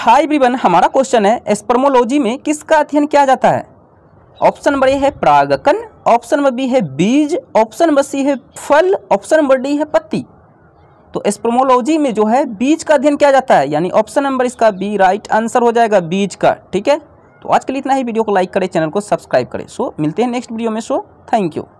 high ब्रिवन हमारा question है एस्पर्मोलॉजी में किसका अध्ययन किया जाता है ऑप्शन नंबर ए है प्रागकन ऑप्शन नंबर बी है बीज ऑप्शन नंबर सी है फल ऑप्शन नंबर डी है पत्ती तो एस्प्रोमोलॉजी में जो है बीज का अध्ययन किया जाता है यानी ऑप्शन नंबर इसका बी राइट आंसर हो जाएगा बीज का ठीक है तो आज के लिए इतना ही वीडियो को लाइक करें चैनल को सब्सक्राइब करें सो मिलते हैं नेक्स्ट वीडियो में सो थैंक यू